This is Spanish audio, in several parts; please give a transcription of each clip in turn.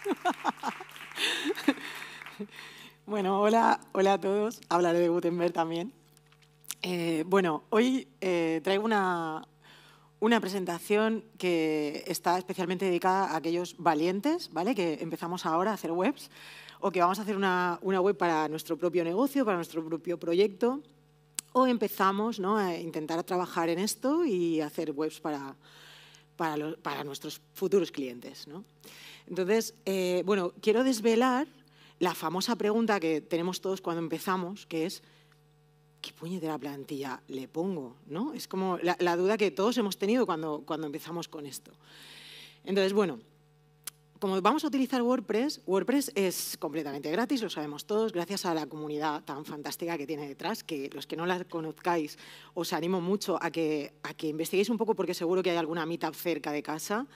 bueno, hola, hola a todos. Hablaré de Gutenberg también. Eh, bueno, hoy eh, traigo una, presentación que está especialmente dedicada a aquellos valientes, ¿vale? Que empezamos ahora a hacer webs o que vamos a hacer una, web para nuestro propio negocio, para nuestro propio proyecto, o empezamos ¿no? a intentar trabajar en esto y hacer webs para, para nuestros futuros clientes. ¿no? Entonces, eh, bueno, quiero desvelar la famosa pregunta que tenemos todos cuando empezamos, que es, ¿qué puñetera plantilla le pongo? ¿No? Es como la, duda que todos hemos tenido cuando, cuando empezamos con esto. Entonces, bueno, como vamos a utilizar WordPress, WordPress es completamente gratis, lo sabemos todos, gracias a la comunidad tan fantástica que tiene detrás, que los que no la conozcáis os animo mucho a que, a que investiguéis un poco porque seguro que hay alguna meetup cerca de casa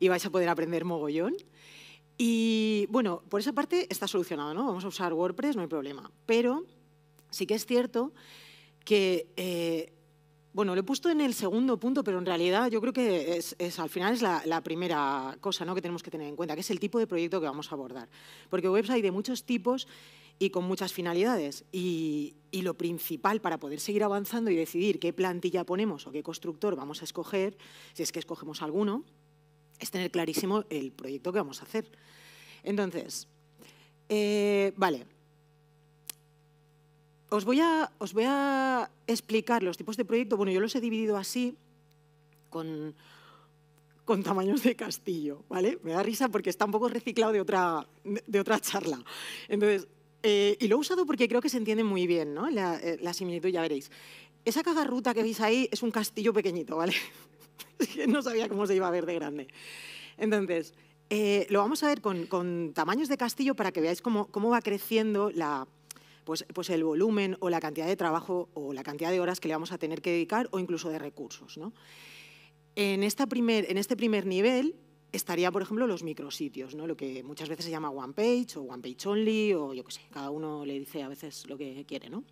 y vais a poder aprender mogollón. Y bueno, por esa parte está solucionado, ¿no? Vamos a usar WordPress, no hay problema. Pero sí que es cierto que, eh, bueno, lo he puesto en el segundo punto, pero en realidad yo creo que es, al final es la, primera cosa ¿no? que tenemos que tener en cuenta, que es el tipo de proyecto que vamos a abordar. Porque webs hay de muchos tipos y con muchas finalidades. y lo principal para poder seguir avanzando y decidir qué plantilla ponemos o qué constructor vamos a escoger, si es que escogemos alguno, es tener clarísimo el proyecto que vamos a hacer. Entonces, eh, vale. Os voy, a, explicar los tipos de proyecto. Bueno, yo los he dividido así con, tamaños de castillo, ¿vale? Me da risa porque está un poco reciclado de otra, charla. Entonces, eh, y lo he usado porque creo que se entiende muy bien, ¿no? La, eh, la similitud, ya veréis. Esa cagarruta que veis ahí es un castillo pequeñito, ¿vale? no sabía cómo se iba a ver de grande. Entonces, eh, lo vamos a ver con, tamaños de castillo para que veáis cómo, va creciendo la, pues, pues, el volumen o la cantidad de trabajo o la cantidad de horas que le vamos a tener que dedicar o incluso de recursos. ¿no? En, esta primer, en este primer nivel estaría, por ejemplo, los micrositios, ¿no? lo que muchas veces se llama one page o one page only o yo qué sé, cada uno le dice a veces lo que quiere. ¿no?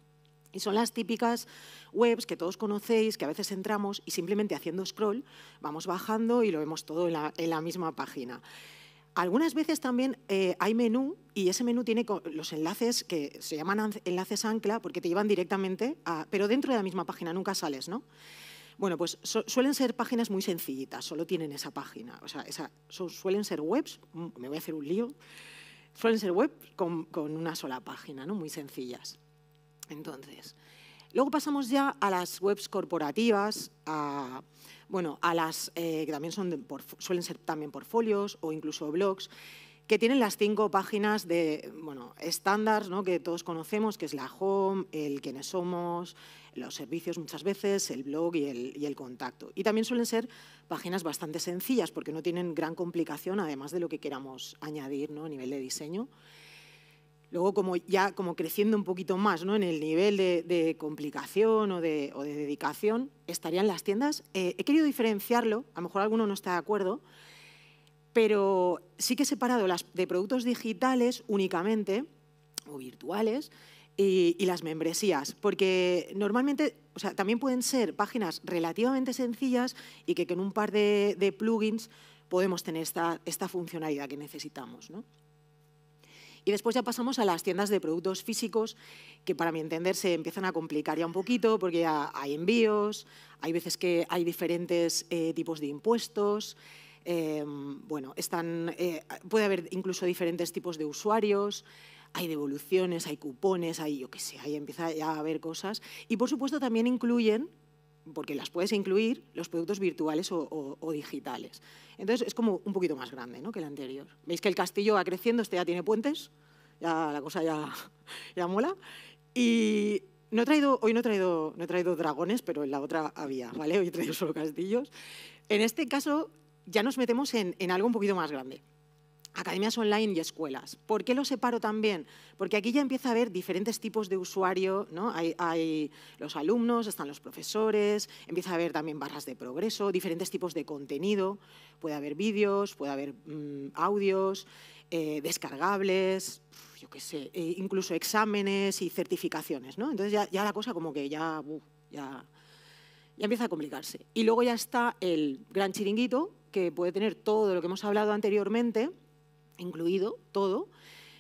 Y son las típicas webs que todos conocéis, que a veces entramos y simplemente haciendo scroll vamos bajando y lo vemos todo en la, misma página. Algunas veces también eh, hay menú y ese menú tiene los enlaces que se llaman enlaces ancla porque te llevan directamente, a, pero dentro de la misma página, nunca sales, ¿no? Bueno, pues suelen ser páginas muy sencillitas, solo tienen esa página. O sea, suelen ser webs, mm, me voy a hacer un lío, suelen ser webs con, con una sola página, ¿no? Muy sencillas. Entonces, luego pasamos ya a las webs corporativas, a, bueno, a las eh, que también suelen ser también portfolios o incluso blogs, que tienen las cinco páginas de bueno, estándares que todos conocemos, que es la home, el quiénes somos, los servicios muchas veces, el blog y el, contacto. Y también suelen ser páginas bastante sencillas porque no tienen gran complicación, además de lo que queramos añadir a nivel de diseño. Luego, como ya como creciendo un poquito más en el nivel de, complicación o de, dedicación, estarían las tiendas. Eh, he querido diferenciarlo, a lo mejor alguno no está de acuerdo, pero sí que he separado las de productos digitales únicamente o virtuales y, las membresías, porque normalmente también pueden ser páginas relativamente sencillas y que con un par de, plugins podemos tener esta, esta funcionalidad que necesitamos. ¿no? Y después ya pasamos a las tiendas de productos físicos, que para mi entender se empiezan a complicar ya un poquito, porque ya hay envíos, hay veces que hay diferentes eh, tipos de impuestos, em, bueno, están, eh, puede haber incluso diferentes tipos de usuarios, hay devoluciones, hay cupones, hay yo qué sé, ahí empieza ya a haber cosas. Y por supuesto también incluyen porque las puedes incluir los productos virtuales o, digitales. Entonces es como un poquito más grande ¿no? que el anterior. Veis que el castillo va creciendo, este ya tiene puentes, ya la cosa ya, ya mola. Y no traído, hoy no he, traído, no he traído dragones, pero en la otra había, ¿vale? Hoy he traído solo castillos. En este caso ya nos metemos en, en algo un poquito más grande academias online y escuelas. ¿Por qué lo separo también? Porque aquí ya empieza a haber diferentes tipos de usuario, ¿no? Hay, los alumnos, están los profesores, empieza a haber también barras de progreso, diferentes tipos de contenido, puede haber vídeos, puede haber mm, audios, eh, descargables, yo qué sé, e incluso exámenes y certificaciones, Entonces ya, la cosa como que ya, ya empieza a complicarse. Y luego ya está el gran chiringuito, que puede tener todo lo que hemos hablado anteriormente, incluido todo,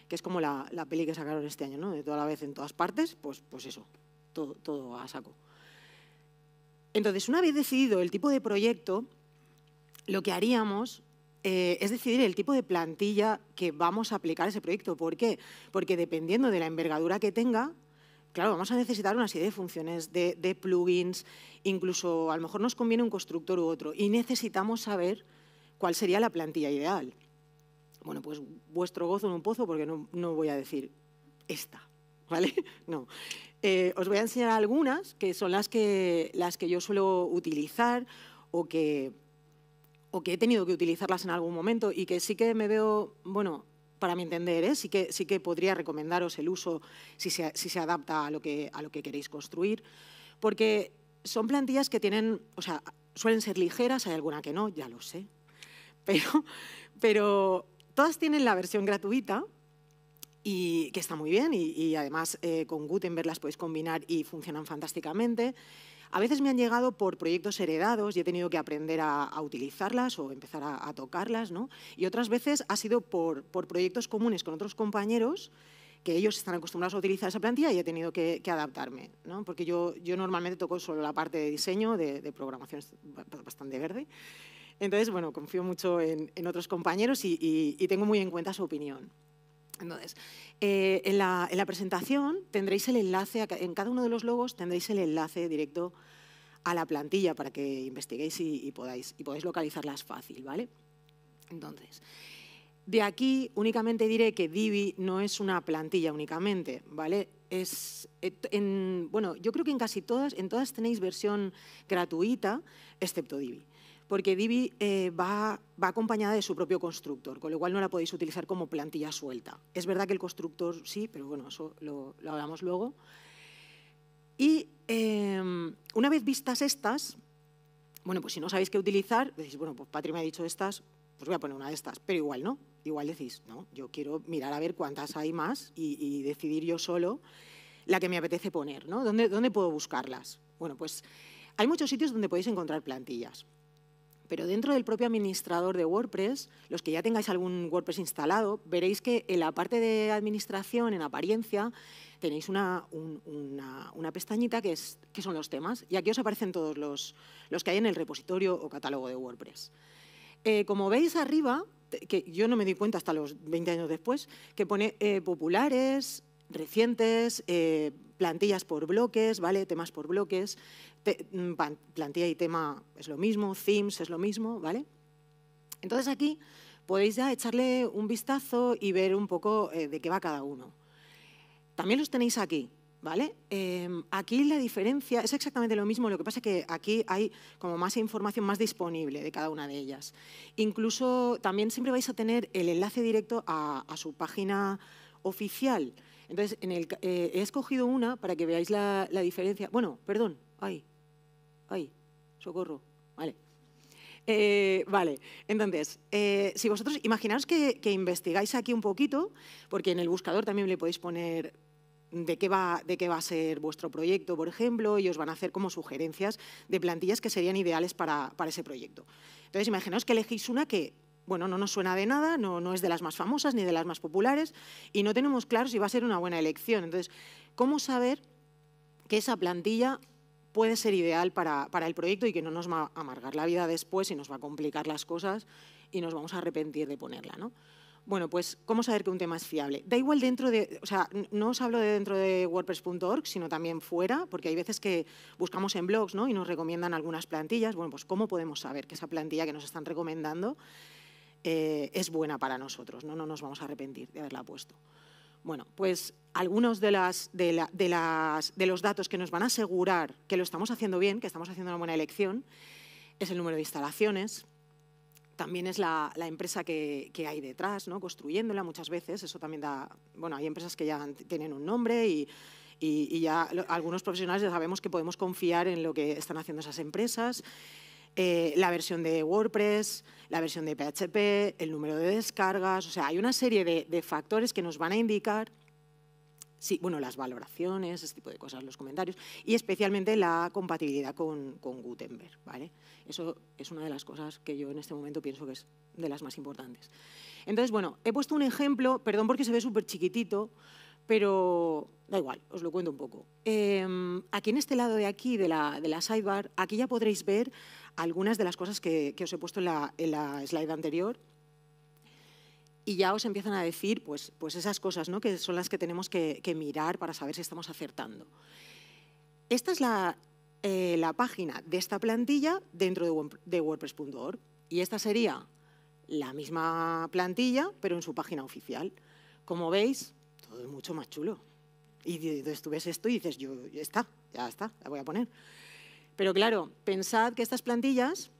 que es como la, peli que sacaron este año, ¿no? De toda la vez en todas partes, pues, pues eso, todo, todo a saco. Entonces, una vez decidido el tipo de proyecto, lo que haríamos eh, es decidir el tipo de plantilla que vamos a aplicar a ese proyecto. ¿Por qué? Porque dependiendo de la envergadura que tenga, claro, vamos a necesitar una serie de funciones, de, plugins, incluso a lo mejor nos conviene un constructor u otro y necesitamos saber cuál sería la plantilla ideal. Bueno, pues vuestro gozo en un pozo, porque no, voy a decir esta, ¿vale? No. Eh, os voy a enseñar algunas que son las que, las que yo suelo utilizar o que, o que he tenido que utilizarlas en algún momento y que sí que me veo, bueno, para mi entender, ¿eh? sí, que, sí que podría recomendaros el uso si se, adapta a lo, que, a lo que queréis construir, porque son plantillas que tienen, o sea, suelen ser ligeras, hay alguna que no, ya lo sé, pero, pero Todas tienen la versión gratuita, y que está muy bien y, además eh, con Gutenberg las podéis combinar y funcionan fantásticamente. A veces me han llegado por proyectos heredados y he tenido que aprender a, utilizarlas o empezar a, tocarlas, ¿no? Y otras veces ha sido por, proyectos comunes con otros compañeros que ellos están acostumbrados a utilizar esa plantilla y he tenido que, adaptarme, ¿no? Porque yo, normalmente toco solo la parte de diseño, de programación bastante verde, entonces, bueno, confío mucho en, otros compañeros y, tengo muy en cuenta su opinión. Entonces, eh, en, la, presentación tendréis el enlace, en cada uno de los logos tendréis el enlace directo a la plantilla para que investiguéis y, podáis, y localizarlas fácil, ¿vale? Entonces, de aquí únicamente diré que Divi no es una plantilla únicamente, ¿vale? Es, eh, en, bueno, yo creo que en casi todas, en todas tenéis versión gratuita, excepto Divi porque Divi eh, va, acompañada de su propio constructor, con lo cual no la podéis utilizar como plantilla suelta. Es verdad que el constructor sí, pero bueno, eso lo, hablamos luego. Y em, una vez vistas estas, bueno, pues si no sabéis qué utilizar, decís, bueno, pues Patri me ha dicho estas, pues voy a poner una de estas, pero igual no, igual decís, no, yo quiero mirar a ver cuántas hay más y, decidir yo solo la que me apetece poner, ¿no? ¿Dónde, ¿Dónde puedo buscarlas? Bueno, pues hay muchos sitios donde podéis encontrar plantillas pero dentro del propio administrador de WordPress, los que ya tengáis algún WordPress instalado, veréis que en la parte de administración, en apariencia, tenéis una, pestañita que, es, que son los temas y aquí os aparecen todos los, los que hay en el repositorio o catálogo de WordPress. Eh, como veis arriba, que yo no me di cuenta hasta los 20 años después, que pone eh, populares, recientes, eh, plantillas por bloques, ¿vale? temas por bloques, Mm, plantilla y tema es lo mismo, themes es lo mismo, ¿vale? Entonces aquí podéis ya echarle un vistazo y ver un poco eh, de qué va cada uno. También los tenéis aquí, ¿vale? Em, aquí la diferencia es exactamente lo mismo, lo que pasa es que aquí hay como más información más disponible de cada una de ellas. Incluso también siempre vais a tener el enlace directo a, su página oficial. Entonces, eh, he escogido una para que veáis la, la diferencia. Bueno, perdón, ahí, Ay, socorro. Vale. Eh, vale, entonces, eh, si vosotros imaginaos que, investigáis aquí un poquito, porque en el buscador también le podéis poner de qué, va, de qué va a ser vuestro proyecto, por ejemplo, y os van a hacer como sugerencias de plantillas que serían ideales para, ese proyecto. Entonces, imaginaos que elegís una que bueno, no nos suena de nada, no, no, es de las más famosas ni de las más populares y no tenemos claro si va a ser una buena elección. Entonces, ¿cómo saber que esa plantilla puede ser ideal para, para el proyecto y que no nos va a amargar la vida después y nos va a complicar las cosas y nos vamos a arrepentir de ponerla, ¿no? Bueno, pues, ¿cómo saber que un tema es fiable? Da igual dentro de, o sea, no os hablo de dentro de WordPress.org, sino también fuera, porque hay veces que buscamos en blogs ¿no? y nos recomiendan algunas plantillas. Bueno, pues, ¿cómo podemos saber que esa plantilla que nos están recomendando eh, es buena para nosotros? ¿no? no nos vamos a arrepentir de haberla puesto. Bueno, pues algunos de, los datos que nos van a asegurar que lo estamos haciendo bien, que estamos haciendo una buena elección, es el número de instalaciones, también es la, empresa que, hay detrás, ¿no? construyéndola muchas veces, eso también da, bueno, hay empresas que ya tienen un nombre y, ya algunos profesionales ya sabemos que podemos confiar en lo que están haciendo esas empresas. Eh, la versión de WordPress, la versión de PHP, el número de descargas, o sea, hay una serie de factores que nos van a indicar Sí, bueno, las valoraciones, ese tipo de cosas, los comentarios, y especialmente la compatibilidad con, Gutenberg, ¿vale? Eso es una de las cosas que yo en este momento pienso que es de las más importantes. Entonces, bueno, he puesto un ejemplo, perdón porque se ve súper chiquitito, pero da igual, os lo cuento un poco. Em, aquí en este lado de aquí, de la, sidebar, aquí ya podréis ver algunas de las cosas que, que os he puesto en la, en la slide anterior, y ya os empiezan a decir pues, pues esas cosas ¿no? que son las que tenemos que, mirar para saber si estamos acertando. Esta es la, eh, página de esta plantilla dentro de WordPress.org y esta sería la misma plantilla pero en su página oficial. Como veis, todo es mucho más chulo. Y entonces tú ves esto y dices, yo, ya está, ya está, la voy a poner. Pero claro, pensad que estas plantillas,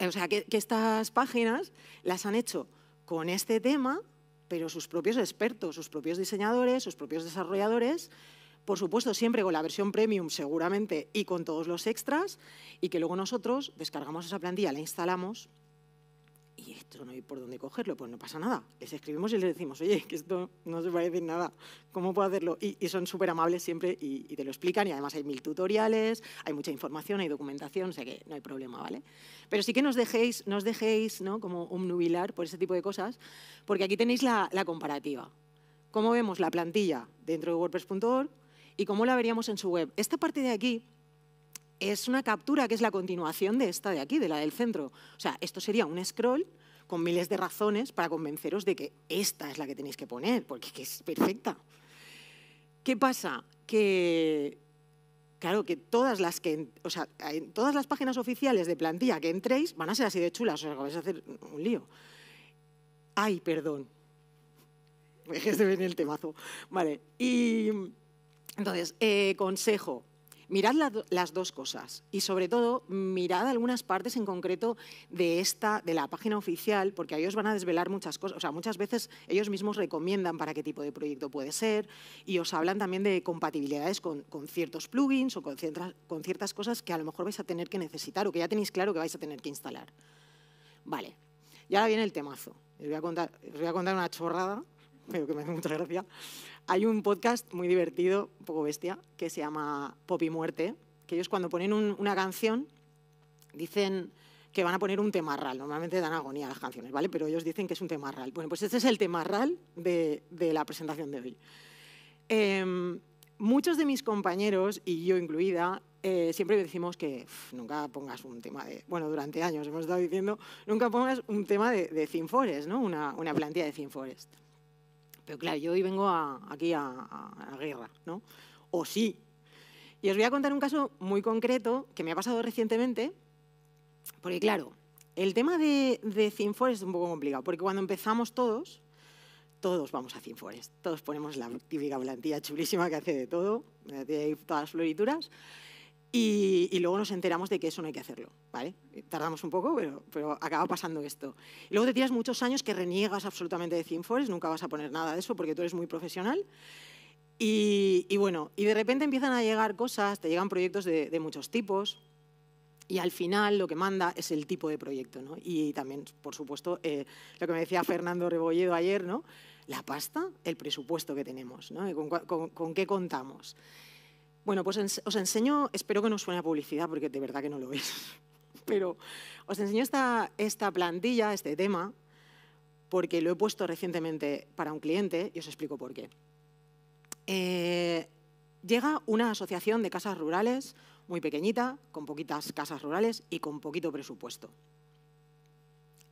eh, o sea, que estas páginas las han hecho con este tema, pero sus propios expertos, sus propios diseñadores, sus propios desarrolladores, por supuesto siempre con la versión premium seguramente y con todos los extras, y que luego nosotros descargamos esa plantilla, la instalamos esto no hay por dónde cogerlo, pues no pasa nada. Les escribimos y les decimos, oye, que esto no se parece en nada, ¿cómo puedo hacerlo? Y, son súper amables siempre y, te lo explican y además hay mil tutoriales, hay mucha información, hay documentación, o sea que no hay problema, ¿vale? Pero sí que nos dejéis, nos dejéis ¿no? como nubilar por ese tipo de cosas, porque aquí tenéis la, la comparativa. Cómo vemos la plantilla dentro de WordPress.org y cómo la veríamos en su web. Esta parte de aquí es una captura que es la continuación de esta de aquí, de la del centro. O sea, esto sería un scroll con miles de razones para convenceros de que esta es la que tenéis que poner, porque es, perfecta. ¿Qué pasa? Que, claro, que todas las que, en todas las páginas oficiales de plantilla que entréis van a ser así de chulas, o sea, de a hacer un lío. Ay, perdón. Dejes de ver el temazo. Vale, y entonces, eh, consejo, Mirad las dos cosas y sobre todo mirad algunas partes en concreto de esta, de la página oficial, porque ahí os van a desvelar muchas cosas. O sea, muchas veces ellos mismos recomiendan para qué tipo de proyecto puede ser y os hablan también de compatibilidades con, ciertos plugins o con ciertas, con ciertas cosas que a lo mejor vais a tener que necesitar o que ya tenéis claro que vais a tener que instalar. Vale, y ahora viene el temazo. Os voy a contar, voy a contar una chorrada, pero que me hace mucha gracia. Hay un podcast muy divertido, un poco bestia, que se llama Pop y Muerte, que ellos cuando ponen una canción dicen que van a poner un tema real. Normalmente dan agonía a las canciones, ¿vale? Pero ellos dicen que es un temarral. Bueno, pues este es el tema de, de la presentación de hoy. Em, muchos de mis compañeros, y yo incluida, eh, siempre decimos que nunca pongas un tema de, bueno, durante años hemos estado diciendo, nunca pongas un tema de, de ¿no? Una, plantilla de Thin pero claro, yo hoy vengo aquí a, la guerra, ¿no? O sí. Y os voy a contar un caso muy concreto que me ha pasado recientemente, porque claro, el tema de, de Cinforest es un poco complicado, porque cuando empezamos todos, todos vamos a Cinforest, todos ponemos la típica plantilla chulísima que hace de todo, tiene todas las florituras, y, luego nos enteramos de que eso no hay que hacerlo, ¿vale? Tardamos un poco, pero, pero acaba pasando esto. Y luego te tiras muchos años que reniegas absolutamente de ThemeForest, nunca vas a poner nada de eso porque tú eres muy profesional. Y, bueno, y de repente empiezan a llegar cosas, te llegan proyectos de, muchos tipos y al final lo que manda es el tipo de proyecto, ¿no? Y también, por supuesto, eh, lo que me decía Fernando Rebolledo ayer, ¿no? La pasta, el presupuesto que tenemos, ¿no? ¿Con, con qué contamos? Bueno, pues os enseño, espero que no suene a publicidad porque de verdad que no lo es, pero os enseño esta, plantilla, este tema, porque lo he puesto recientemente para un cliente y os explico por qué. Eh, llega una asociación de casas rurales muy pequeñita, con poquitas casas rurales y con poquito presupuesto.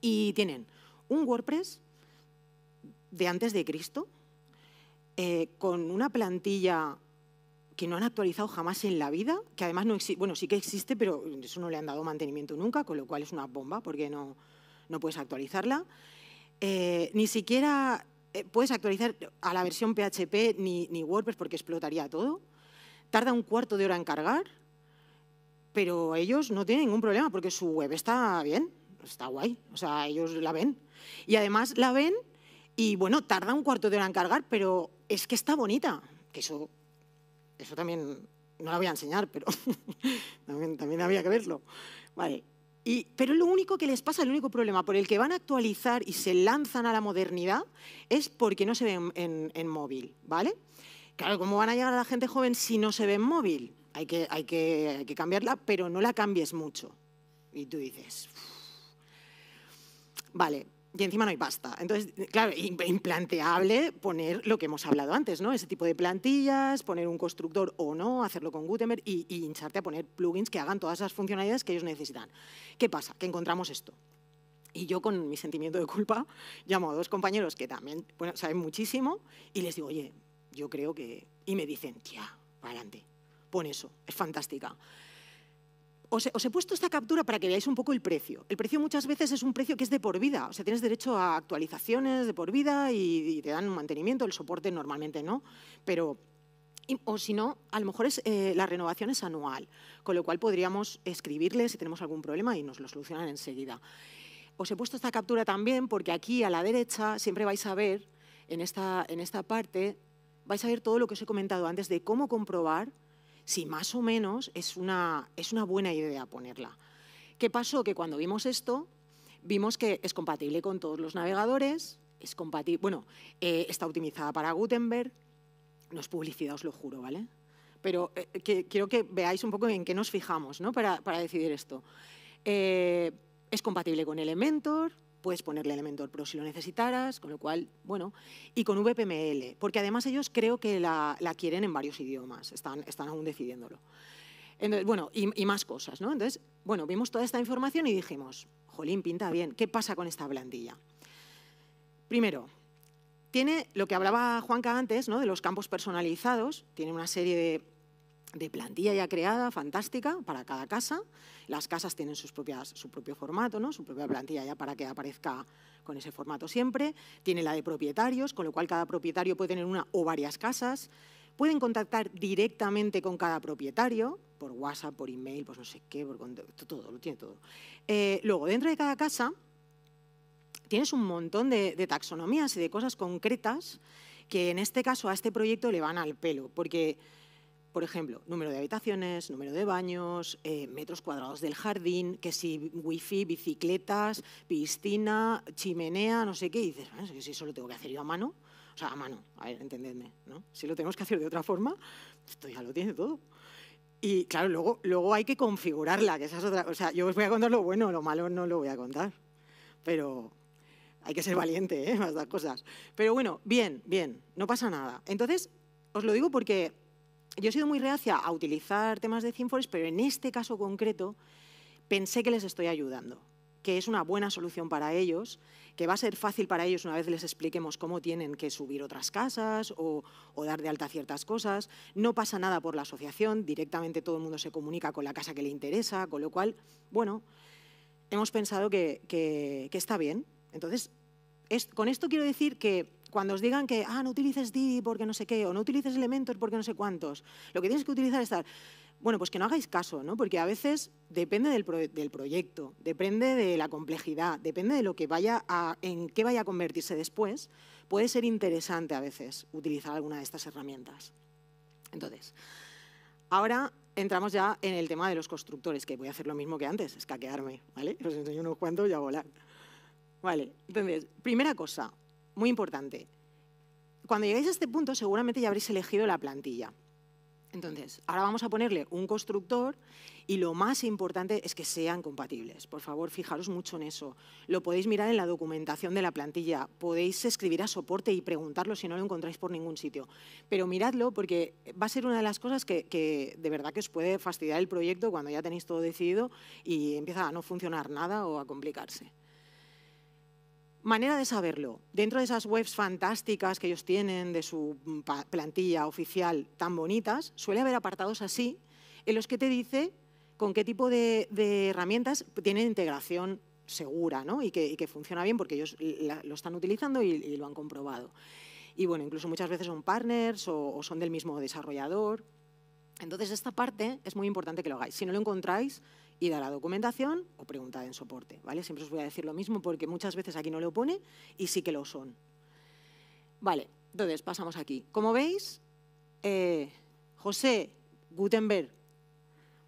Y tienen un WordPress de antes de Cristo, eh, con una plantilla que no han actualizado jamás en la vida, que además no existe, bueno, sí que existe, pero eso no le han dado mantenimiento nunca, con lo cual es una bomba porque no, no puedes actualizarla. Eh, ni siquiera eh, puedes actualizar a la versión PHP ni, WordPress porque explotaría todo. Tarda un cuarto de hora en cargar, pero ellos no tienen ningún problema porque su web está bien, está guay, o sea, ellos la ven. Y además la ven y, bueno, tarda un cuarto de hora en cargar, pero es que está bonita, que eso eso también no lo voy a enseñar, pero también, también, había que verlo. Vale. pero lo único que les pasa, el único problema por el que van a actualizar y se lanzan a la modernidad es porque no se ven en, móvil, ¿vale? Claro, ¿cómo van a llegar a la gente joven si no se ven en móvil? Hay que, hay que, cambiarla, pero no la cambies mucho. Y tú dices... Vale, y encima no hay pasta. Entonces, claro, implanteable poner lo que hemos hablado antes, ¿no? Ese tipo de plantillas, poner un constructor o no, hacerlo con Gutenberg y, y, hincharte a poner plugins que hagan todas esas funcionalidades que ellos necesitan. ¿Qué pasa? Que encontramos esto. Y yo con mi sentimiento de culpa llamo a dos compañeros que también bueno, saben muchísimo y les digo, oye, yo creo que... Y me dicen, tía, adelante, pon eso, es fantástica. Os he, puesto esta captura para que veáis un poco el precio. El precio muchas veces es un precio que es de por vida, o sea, tienes derecho a actualizaciones de por vida y, te dan un mantenimiento, el soporte normalmente no, pero o si no, a lo mejor es, eh, la renovación es anual, con lo cual podríamos escribirle si tenemos algún problema y nos lo solucionan enseguida. Os he puesto esta captura también porque aquí a la derecha siempre vais a ver, en esta, en esta parte, vais a ver todo lo que os he comentado antes de cómo comprobar si más o menos es una, es una buena idea ponerla. ¿Qué pasó? Que cuando vimos esto, vimos que es compatible con todos los navegadores, es bueno, eh, está optimizada para Gutenberg, no es publicidad, os lo juro, ¿vale? Pero eh, quiero que veáis un poco en qué nos fijamos para, decidir esto. Eh, es compatible con Elementor, puedes ponerle Elementor Pro si lo necesitaras, con lo cual, bueno, y con VPML, porque además ellos creo que la, quieren en varios idiomas, están, están aún decidiéndolo. bueno, y, y, más cosas, ¿no? Entonces, bueno, vimos toda esta información y dijimos, jolín, pinta bien, ¿qué pasa con esta blandilla? Primero, tiene lo que hablaba Juanca antes, ¿no? De los campos personalizados, tiene una serie de de plantilla ya creada, fantástica, para cada casa. Las casas tienen sus propias, su propio formato, ¿no? su propia plantilla ya para que aparezca con ese formato siempre. Tiene la de propietarios, con lo cual cada propietario puede tener una o varias casas. Pueden contactar directamente con cada propietario, por WhatsApp, por email, por pues no sé qué, por todo, lo tiene todo. Eh, luego, dentro de cada casa, tienes un montón de, de taxonomías y de cosas concretas que en este caso a este proyecto le van al pelo, porque por ejemplo, número de habitaciones, número de baños, eh, metros cuadrados del jardín, que si wifi, bicicletas, piscina, chimenea, no sé qué. Y dices, bueno, si eso lo tengo que hacer yo a mano, o sea, a mano, a ver, entendedme, ¿no? Si lo tenemos que hacer de otra forma, esto ya lo tiene todo. Y claro, luego, luego hay que configurarla, que esa es otra. O sea, yo os voy a contar lo bueno, lo malo no lo voy a contar. Pero hay que ser valiente, ¿eh? más estas cosas. Pero bueno, bien, bien, no pasa nada. Entonces, os lo digo porque yo he sido muy reacia a utilizar temas de Thinforest, pero en este caso concreto pensé que les estoy ayudando, que es una buena solución para ellos, que va a ser fácil para ellos una vez les expliquemos cómo tienen que subir otras casas o, dar de alta ciertas cosas. No pasa nada por la asociación, directamente todo el mundo se comunica con la casa que le interesa, con lo cual, bueno, hemos pensado que, está bien. Entonces, con esto quiero decir que cuando os digan que, ah, no utilices Didi porque no sé qué, o no utilices elementos porque no sé cuántos, lo que tienes que utilizar es tal. Bueno, pues que no hagáis caso, ¿no? Porque a veces depende del, proyecto, depende de la complejidad, depende de lo que vaya a, en qué vaya a convertirse después. Puede ser interesante a veces utilizar alguna de estas herramientas. Entonces, ahora entramos ya en el tema de los constructores, que voy a hacer lo mismo que antes, escaquearme, ¿vale? Os enseño unos cuantos y a volar. Vale, entonces, primera cosa, muy importante. Cuando lleguéis a este punto, seguramente ya habréis elegido la plantilla. Entonces, ahora vamos a ponerle un constructor y lo más importante es que sean compatibles. Por favor, fijaros mucho en eso. Lo podéis mirar en la documentación de la plantilla. Podéis escribir a soporte y preguntarlo si no lo encontráis por ningún sitio. Pero miradlo porque va a ser una de las cosas que, de verdad que os puede fastidiar el proyecto cuando ya tenéis todo decidido y empieza a no funcionar nada o a complicarse manera de saberlo, dentro de esas webs fantásticas que ellos tienen, de su mm, plantilla oficial tan bonitas, suele haber apartados así en los que te dice con qué tipo de, herramientas tienen integración segura ¿no? y, que, funciona bien porque ellos lo están utilizando y, lo han comprobado. Y bueno, incluso muchas veces son partners o son del mismo desarrollador. Entonces, esta parte es muy importante que lo hagáis. Si no lo encontráis, y a la documentación o preguntar en soporte, ¿vale? Siempre os voy a decir lo mismo porque muchas veces aquí no lo pone y sí que lo son. Vale, entonces pasamos aquí. Como veis, eh, José Gutenberg,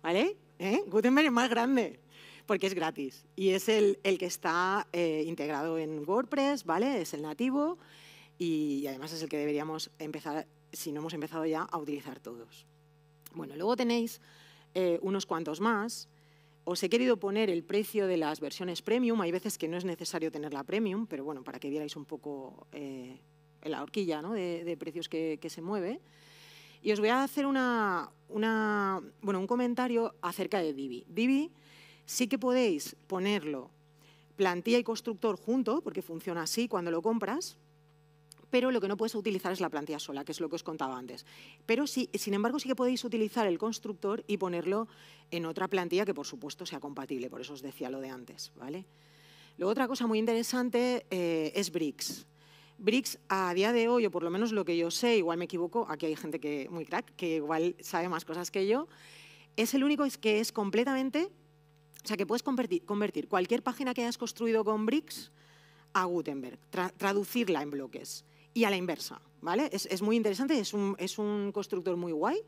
¿vale? ¿Eh? Gutenberg es más grande porque es gratis y es el, que está eh, integrado en WordPress, ¿vale? Es el nativo y, además es el que deberíamos empezar, si no hemos empezado ya, a utilizar todos. Bueno, luego tenéis unos cuantos más os he querido poner el precio de las versiones premium. Hay veces que no es necesario tener la premium, pero bueno, para que vierais un poco eh, la horquilla de, precios que, se mueve. Y os voy a hacer una, una, bueno, un comentario acerca de Divi. Divi sí que podéis ponerlo plantilla y constructor junto, porque funciona así cuando lo compras, pero lo que no puedes utilizar es la plantilla sola, que es lo que os contaba antes. Pero sí, sin embargo, sí que podéis utilizar el constructor y ponerlo en otra plantilla que, por supuesto, sea compatible. Por eso os decía lo de antes, ¿vale? Luego, otra cosa muy interesante eh, es Bricks. Bricks, a día de hoy, o por lo menos lo que yo sé, igual me equivoco, aquí hay gente que muy crack, que igual sabe más cosas que yo, es el único que es completamente, o sea, que puedes convertir, cualquier página que hayas construido con Bricks a Gutenberg, traducirla en bloques y a la inversa, ¿vale? Es, muy interesante, es un, constructor muy guay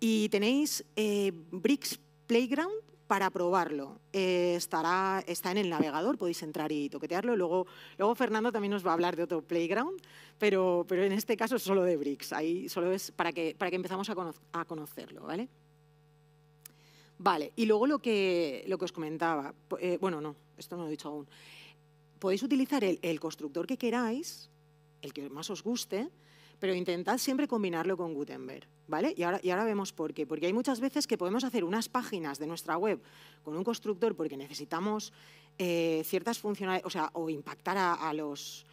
y tenéis eh, Bricks Playground para probarlo. Eh, estará, está en el navegador, podéis entrar y toquetearlo. Luego, luego Fernando también nos va a hablar de otro playground, pero, pero en este caso solo de Bricks. Ahí solo es para que, para que empezamos a, conocerlo, ¿vale? Vale, y luego lo que, lo que os comentaba, eh, bueno, no, esto no lo he dicho aún. Podéis utilizar el, el constructor que queráis el que más os guste, pero intentad siempre combinarlo con Gutenberg, ¿vale? Y ahora, y ahora vemos por qué. Porque hay muchas veces que podemos hacer unas páginas de nuestra web con un constructor porque necesitamos eh, ciertas funcionalidades, o sea, o impactar a, los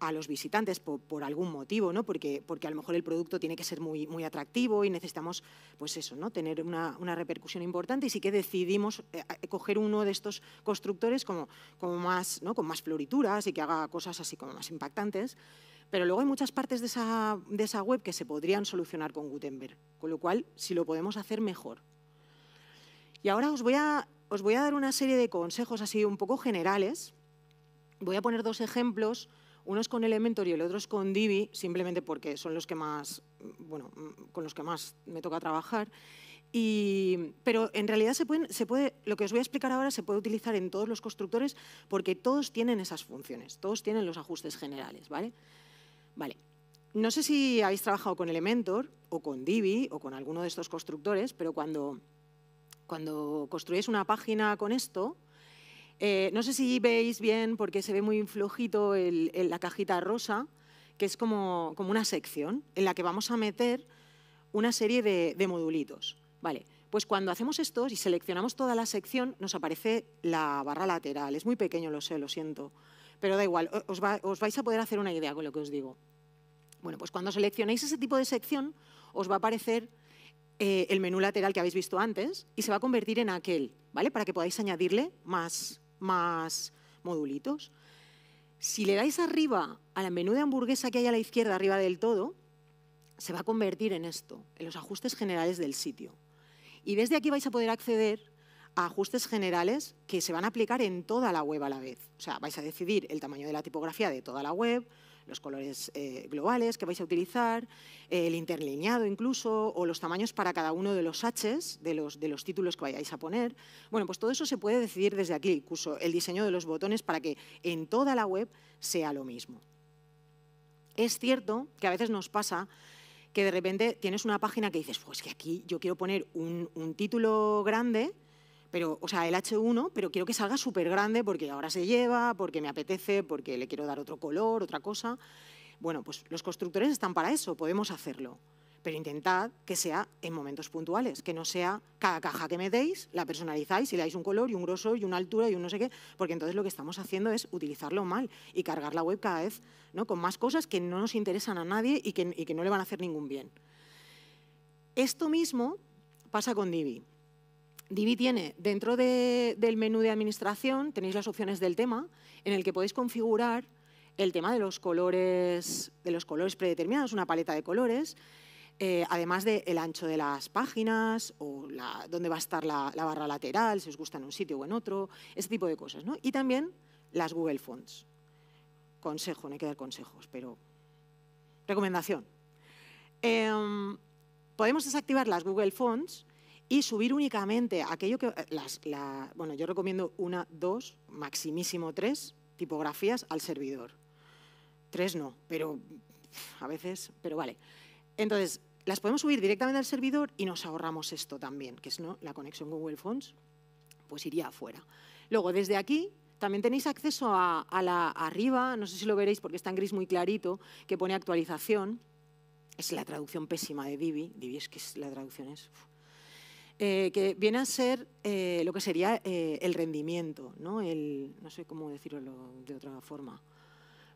a los visitantes por, algún motivo, ¿no? Porque, porque a lo mejor el producto tiene que ser muy, muy atractivo y necesitamos, pues eso, ¿no? Tener una, una repercusión importante y sí que decidimos eh, eh, coger uno de estos constructores como, como más, ¿no? Con más florituras y que haga cosas así como más impactantes. Pero luego hay muchas partes de esa, web que se podrían solucionar con Gutenberg, con lo cual, si lo podemos hacer, mejor. Y ahora os voy a, os voy a dar una serie de consejos así un poco generales. Voy a poner dos ejemplos, Uno es con Elementor y el otro es con Divi, simplemente porque son los que más, bueno, con los que más me toca trabajar. pero en realidad se puede, lo que os voy a explicar ahora se puede utilizar en todos los constructores porque todos tienen esas funciones, todos tienen los ajustes generales, ¿vale? Vale. No sé si habéis trabajado con Elementor o con Divi o con alguno de estos constructores, pero cuando, cuando construyes una página con esto, eh, no sé si veis bien porque se ve muy flojito la cajita rosa, que es como, una sección en la que vamos a meter una serie de, modulitos. Vale, pues cuando hacemos esto y seleccionamos toda la sección, nos aparece la barra lateral. Es muy pequeño, lo sé, lo siento pero da igual, os, vais a poder hacer una idea con lo que os digo. Bueno, pues cuando seleccionéis ese tipo de sección, os va a aparecer eh, el menú lateral que habéis visto antes y se va a convertir en aquel, ¿vale? Para que podáis añadirle más, más modulitos. Si le dais arriba al menú de hamburguesa que hay a la izquierda, arriba del todo, se va a convertir en esto, en los ajustes generales del sitio. Y desde aquí vais a poder acceder ajustes generales que se van a aplicar en toda la web a la vez. O sea, vais a decidir el tamaño de la tipografía de toda la web, los colores eh, globales que vais a utilizar, eh, el interlineado incluso, o los tamaños para cada uno de los Hs, de los, de los títulos que vayáis a poner. Bueno, pues todo eso se puede decidir desde aquí, incluso el diseño de los botones para que en toda la web sea lo mismo. Es cierto que a veces nos pasa que de repente tienes una página que dices, pues que aquí yo quiero poner un, un título grande, pero, o sea, el H1, pero quiero que salga súper grande porque ahora se lleva, porque me apetece, porque le quiero dar otro color, otra cosa. Bueno, pues los constructores están para eso, podemos hacerlo. Pero intentad que sea en momentos puntuales, que no sea cada caja que me deis, la personalizáis y le dais un color y un grosor y una altura y un no sé qué, porque entonces lo que estamos haciendo es utilizarlo mal y cargar la web cada vez con más cosas que no nos interesan a nadie y que, y que no le van a hacer ningún bien. Esto mismo pasa con Divi. Divi tiene, dentro del menú de administración, tenéis las opciones del tema, en el que podéis configurar el tema de los colores, de los colores predeterminados, una paleta de colores, eh, además del el ancho de las páginas o dónde va a estar la, barra lateral, si os gusta en un sitio o en otro, ese tipo de cosas. Y también las Google Fonts. Consejo, no hay que dar consejos, pero recomendación. Em, podemos desactivar las Google Fonts y subir únicamente aquello que... Eh, las, la, bueno, yo recomiendo una, dos, maximísimo tres tipografías al servidor. Tres no, pero a veces, pero vale. Entonces, las podemos subir directamente al servidor y nos ahorramos esto también, que es ¿no? la conexión Google Fonts, pues iría afuera. Luego, desde aquí también tenéis acceso a, la arriba, no sé si lo veréis porque está en gris muy clarito, que pone actualización. Es la traducción pésima de Divi. Divi es que la traducción es... Eh, que viene a ser eh, lo que sería eh, el rendimiento, ¿no? El, no sé cómo decirlo de otra forma.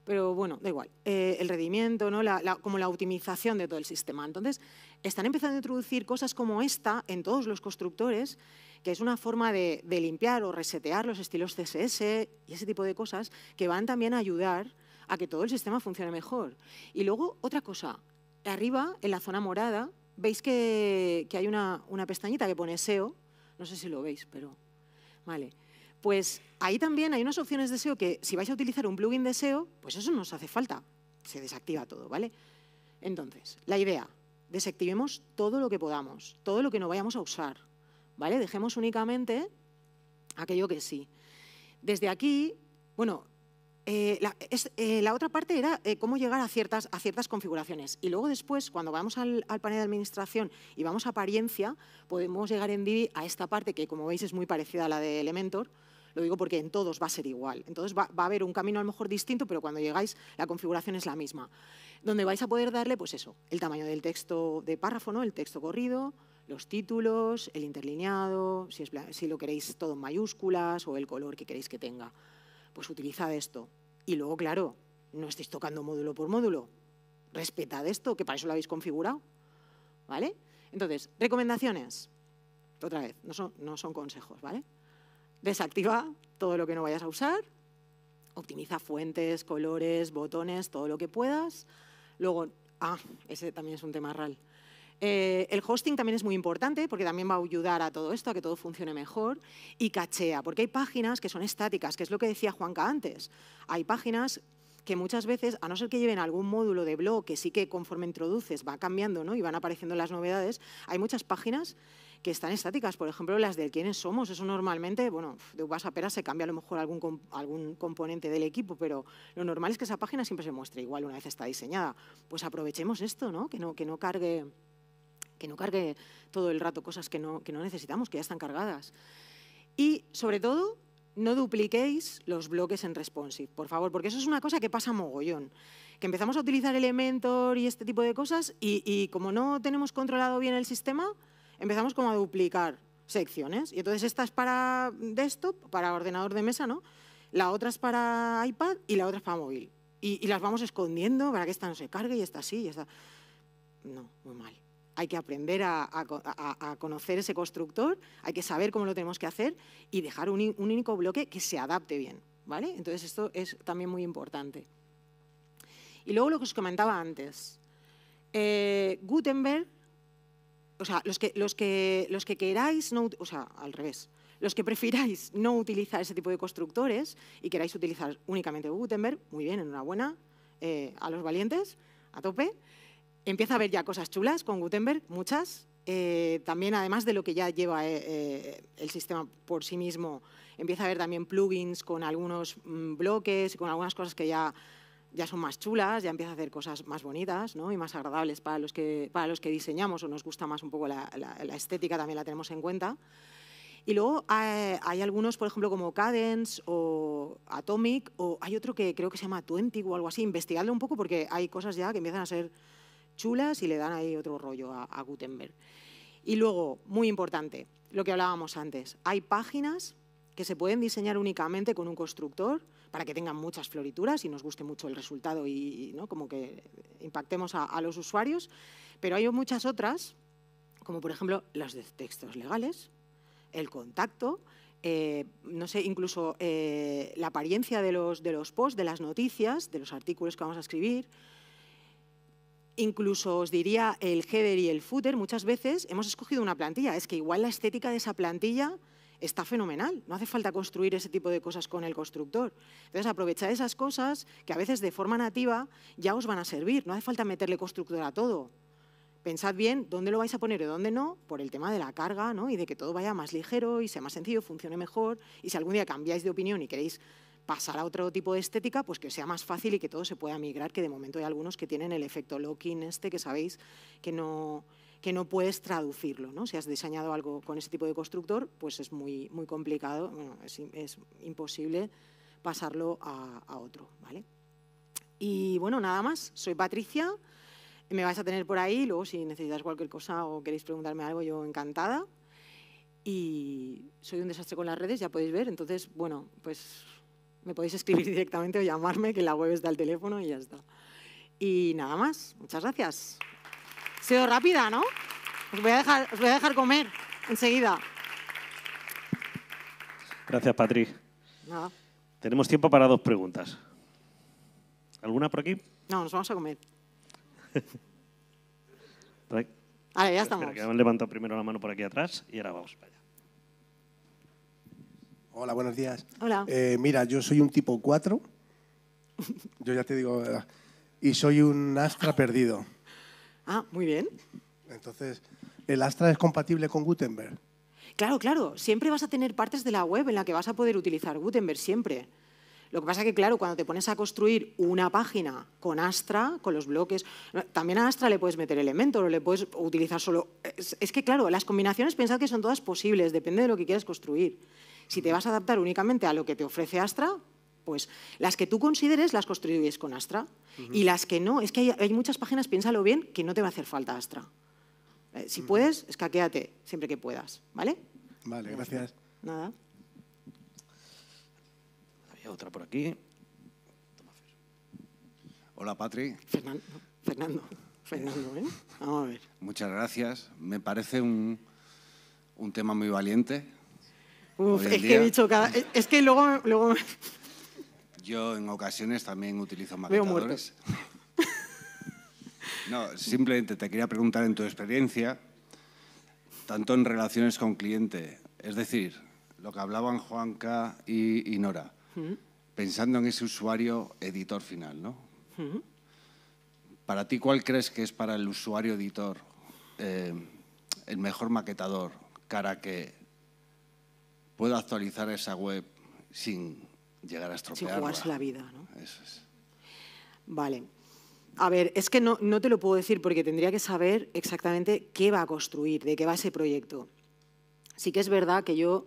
Pero bueno, da igual. el rendimiento, ¿no? como la optimización de todo el sistema. Entonces, están empezando a introducir cosas como esta en todos los constructores, que es una forma de limpiar o resetear los estilos CSS y ese tipo de cosas que van también a ayudar a que todo el sistema funcione mejor. Y luego, otra cosa, arriba, en la zona morada, veis que, hay una, una, pestañita que pone SEO. No sé si lo veis, pero... Vale. Pues ahí también hay unas opciones de SEO que si vais a utilizar un plugin de SEO, pues eso nos hace falta. Se desactiva todo, ¿vale? Entonces, la idea, desactivemos todo lo que podamos, todo lo que no vayamos a usar, ¿vale? Dejemos únicamente aquello que sí. Desde aquí, bueno, eh, la, es, eh, la, otra parte era eh, cómo llegar a ciertas, a ciertas configuraciones. Y luego después, cuando vamos al, panel de administración y vamos a apariencia, podemos llegar en Divi a esta parte que, como veis, es muy parecida a la de Elementor. Lo digo porque en todos va a ser igual. Entonces va, va, a haber un camino a lo mejor distinto, pero cuando llegáis la configuración es la misma. Donde vais a poder darle, pues eso, el tamaño del texto de párrafo, el texto corrido, los títulos, el interlineado, si, si lo queréis todo en mayúsculas o el color que queréis que tenga. Pues utilizad esto y luego, claro, no estéis tocando módulo por módulo. Respetad esto, que para eso lo habéis configurado. ¿Vale? Entonces, recomendaciones. Otra vez, no son, no son consejos, ¿vale? Desactiva todo lo que no vayas a usar. Optimiza fuentes, colores, botones, todo lo que puedas. Luego, ah, ese también es un tema real. Eh, el hosting también es muy importante porque también va a ayudar a todo esto, a que todo funcione mejor. Y cachea, porque hay páginas que son estáticas, que es lo que decía Juanca antes. Hay páginas que muchas veces, a no ser que lleven algún módulo de blog que sí que conforme introduces va cambiando ¿no? y van apareciendo las novedades, hay muchas páginas que están estáticas, por ejemplo, las de quiénes somos, eso normalmente, bueno, de uvas a peras se cambia a lo mejor algún, algún componente del equipo, pero lo normal es que esa página siempre se muestre igual una vez está diseñada. Pues aprovechemos esto, ¿no? Que no, que no cargue que no cargue todo el rato cosas que no, necesitamos, que ya están cargadas. Y sobre todo, no dupliquéis los bloques en responsive, por favor, porque eso es una cosa que pasa mogollón. Que empezamos a utilizar Elementor y este tipo de cosas y, como no tenemos controlado bien el sistema, empezamos como a duplicar secciones. Y entonces esta es para desktop, para ordenador de mesa, ¿no? La otra es para iPad y la otra es para móvil. Y, y las vamos escondiendo para que esta no se cargue y esta sí y esta... No, muy mal hay que aprender a, conocer ese constructor, hay que saber cómo lo tenemos que hacer y dejar un, único bloque que se adapte bien. ¿vale? Entonces, esto es también muy importante. Y luego lo que os comentaba antes. Eh, Gutenberg, o sea, los que, los que, los que queráis, no, o sea, al revés, los que prefiráis no utilizar ese tipo de constructores y queráis utilizar únicamente Gutenberg, muy bien, enhorabuena eh, a los valientes, a tope. Empieza a ver ya cosas chulas con Gutenberg, muchas. Eh, también, además de lo que ya lleva eh, eh, el sistema por sí mismo, empieza a ver también plugins con algunos mm, bloques y con algunas cosas que ya, ya son más chulas, ya empieza a hacer cosas más bonitas ¿no? y más agradables para los, que, para los que diseñamos o nos gusta más un poco la, estética, también la tenemos en cuenta. Y luego hay, algunos, por ejemplo, como Cadence o Atomic, o hay otro que creo que se llama Twenty o algo así. Investigadlo un poco porque hay cosas ya que empiezan a ser chulas y le dan ahí otro rollo a, Gutenberg. Y luego, muy importante, lo que hablábamos antes, hay páginas que se pueden diseñar únicamente con un constructor para que tengan muchas florituras y nos guste mucho el resultado y, ¿no? como que impactemos a, los usuarios, pero hay muchas otras, como por ejemplo las de textos legales, el contacto, eh, no sé, incluso eh, la apariencia de los, de los posts, de las noticias, de los artículos que vamos a escribir, incluso os diría el header y el footer, muchas veces hemos escogido una plantilla. Es que igual la estética de esa plantilla está fenomenal. No hace falta construir ese tipo de cosas con el constructor. Entonces, aprovechad esas cosas que a veces de forma nativa ya os van a servir. No hace falta meterle constructor a todo. Pensad bien dónde lo vais a poner y dónde no, por el tema de la carga ¿no? y de que todo vaya más ligero y sea más sencillo, funcione mejor. Y si algún día cambiáis de opinión y queréis pasar a otro tipo de estética, pues que sea más fácil y que todo se pueda migrar, que de momento hay algunos que tienen el efecto locking este, que sabéis que no, puedes traducirlo. ¿no? Si has diseñado algo con ese tipo de constructor, pues es muy, complicado, es, imposible pasarlo a, otro. ¿vale? Y bueno, nada más, soy Patricia, me vais a tener por ahí, luego si necesitas cualquier cosa o queréis preguntarme algo, yo encantada. Y soy un desastre con las redes, ya podéis ver, entonces, bueno, pues me podéis escribir directamente o llamarme, que la web está al teléfono y ya está. Y nada más, muchas gracias. Ha sido rápida, ¿no? Os voy a dejar, voy a dejar comer enseguida. Gracias, Patrick. Tenemos tiempo para dos preguntas. ¿Alguna por aquí? No, nos vamos a comer. Vale, ya estamos. que han levantado primero la mano por aquí atrás y ahora vamos. allá. Hola, buenos días. Hola. Eh, mira, yo soy un tipo 4. Yo ya te digo, eh, y soy un Astra perdido. Ah, muy bien. Entonces, ¿el Astra es compatible con Gutenberg? Claro, claro. Siempre vas a tener partes de la web en la que vas a poder utilizar Gutenberg, siempre. Lo que pasa que, claro, cuando te pones a construir una página con Astra, con los bloques, también a Astra le puedes meter elementos o le puedes utilizar solo... Es, es, que, claro, las combinaciones pensad que son todas posibles, depende de lo que quieras construir. Si te vas a adaptar únicamente a lo que te ofrece Astra, pues las que tú consideres las construyes con Astra y las que no, es que hay, muchas páginas, piénsalo bien, que no te va a hacer falta Astra. Eh, si puedes, escaquéate siempre que puedas, ¿vale? Vale, gracias. Nada. Había otra por aquí. Hola, Patri. Fernando, Fernando, Fernando ¿eh? Vamos a ver. Muchas gracias. Me parece un, un tema muy valiente Uf, es que he dicho cada... Es que luego... luego... Yo en ocasiones también utilizo maquetadores. no, simplemente te quería preguntar en tu experiencia, tanto en relaciones con cliente, es decir, lo que hablaban Juanca y, Nora, mm. pensando en ese usuario editor final, ¿no? Mm. Para ti, ¿cuál crees que es para el usuario editor eh, el mejor maquetador cara que puedo actualizar esa web sin llegar a estropearla. Sin jugarse la vida, ¿no? Eso es. Vale. A ver, es que no, no te lo puedo decir porque tendría que saber exactamente qué va a construir, de qué va ese proyecto. Sí que es verdad que yo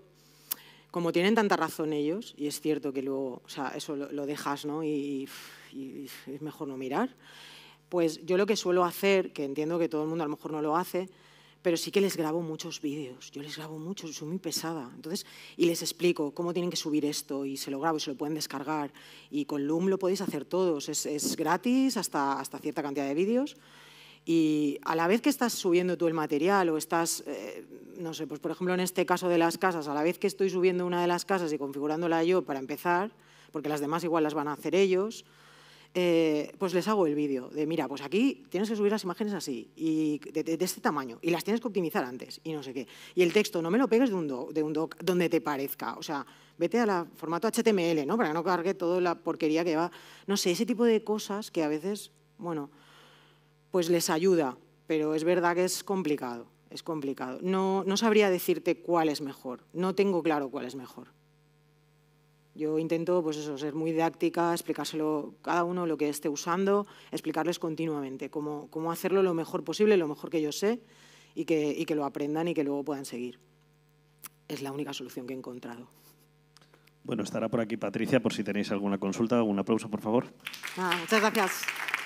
como tienen tanta razón ellos, y es cierto que luego, o sea, eso lo, dejas, ¿no? y, es mejor no mirar. Pues yo lo que suelo hacer, que entiendo que todo el mundo a lo mejor no lo hace, pero sí que les grabo muchos vídeos, yo les grabo muchos, soy muy pesada. Entonces, y les explico cómo tienen que subir esto y se lo grabo y se lo pueden descargar. Y con Loom lo podéis hacer todos, es, gratis hasta, hasta cierta cantidad de vídeos. Y a la vez que estás subiendo tú el material o estás, eh, no sé, pues por ejemplo en este caso de las casas, a la vez que estoy subiendo una de las casas y configurándola yo para empezar, porque las demás igual las van a hacer ellos, eh, pues les hago el vídeo de, mira, pues aquí tienes que subir las imágenes así, y de, este tamaño, y las tienes que optimizar antes, y no sé qué. Y el texto, no me lo pegues de un, doc, donde te parezca, o sea, vete a la formato HTML, ¿no? Para que no cargue toda la porquería que va, no sé, ese tipo de cosas que a veces, bueno, pues les ayuda, pero es verdad que es complicado, es complicado. No, no sabría decirte cuál es mejor, no tengo claro cuál es mejor. Yo intento, pues eso, ser muy didáctica, explicárselo cada uno lo que esté usando, explicarles continuamente cómo, cómo hacerlo lo mejor posible, lo mejor que yo sé, y que, y que lo aprendan y que luego puedan seguir. Es la única solución que he encontrado. Bueno, estará por aquí Patricia por si tenéis alguna consulta. alguna aplauso, por favor. muchas gracias.